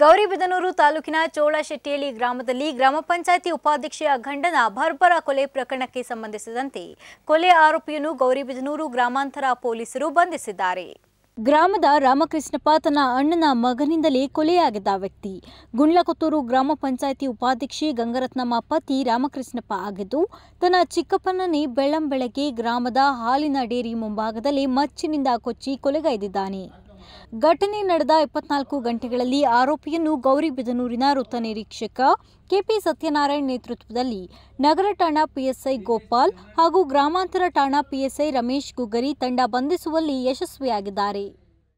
ಗೌರಿಬಿದನೂರು ತಾಲೂಕಿನ ಚೋಳಶೆಟ್ಟಿಯಲಿ ಗ್ರಾಮದಲ್ಲಿ ಗ್ರಾಮ ಪಂಚಾಯಿತಿ ಉಪಾಧ್ಯಕ್ಷೆಯ ಗಂಡನ ಭರ್ಬರ ಕೊಲೆ ಪ್ರಕರಣಕ್ಕೆ ಸಂಬಂಧಿಸಿದಂತೆ ಕೊಲೆ ಆರೋಪಿಯನ್ನು ಗೌರಿಬಿದನೂರು ಗ್ರಾಮಾಂತರ ಪೊಲೀಸರು ಬಂಧಿಸಿದ್ದಾರೆ ಗ್ರಾಮದ ರಾಮಕೃಷ್ಣಪ್ಪ ತನ್ನ ಅಣ್ಣನ ಮಗನಿಂದಲೇ ಕೊಲೆಯಾಗಿದ್ದ ವ್ಯಕ್ತಿ ಗುಂಡ್ಲಕೊತ್ತೂರು ಗ್ರಾಮ ಪಂಚಾಯಿತಿ ಉಪಾಧ್ಯಕ್ಷೆ ಗಂಗರತ್ನಮ್ಮ ಪತಿ ರಾಮಕೃಷ್ಣಪ್ಪ ಆಗಿದ್ದು ತನ್ನ ಚಿಕ್ಕಪ್ಪನನ್ನೇ ಬೆಳ್ಳಂಬೆಳಗ್ಗೆ ಗ್ರಾಮದ ಹಾಲಿನ ಡೇರಿ ಮುಂಭಾಗದಲ್ಲಿ ಮಚ್ಚಿನಿಂದ ಕೊಚ್ಚಿ ಕೊಲೆಗೈದಿದ್ದಾನೆ ಘಟನೆ ನಡೆದ ಇಪ್ಪತ್ನಾಲ್ಕು ಗಂಟೆಗಳಲ್ಲಿ ಆರೋಪಿಯನ್ನು ಗೌರಿಬಿದನೂರಿನ ವೃತ್ತ ನಿರೀಕ್ಷಕ ಕೆಪಿ ಸತ್ಯನಾರಾಯಣ್ ನೇತೃತ್ವದಲ್ಲಿ ನಗರ ಠಾಣಾ ಪಿಎಸ್ಐ ಗೋಪಾಲ್ ಹಾಗೂ ಗ್ರಾಮಾಂತರ ಠಾಣಾ ಪಿಎಸ್ಐ ರಮೇಶ್ ಗುಗರಿ ತಂಡ ಬಂಧಿಸುವಲ್ಲಿ ಯಶಸ್ವಿಯಾಗಿದ್ದಾರೆ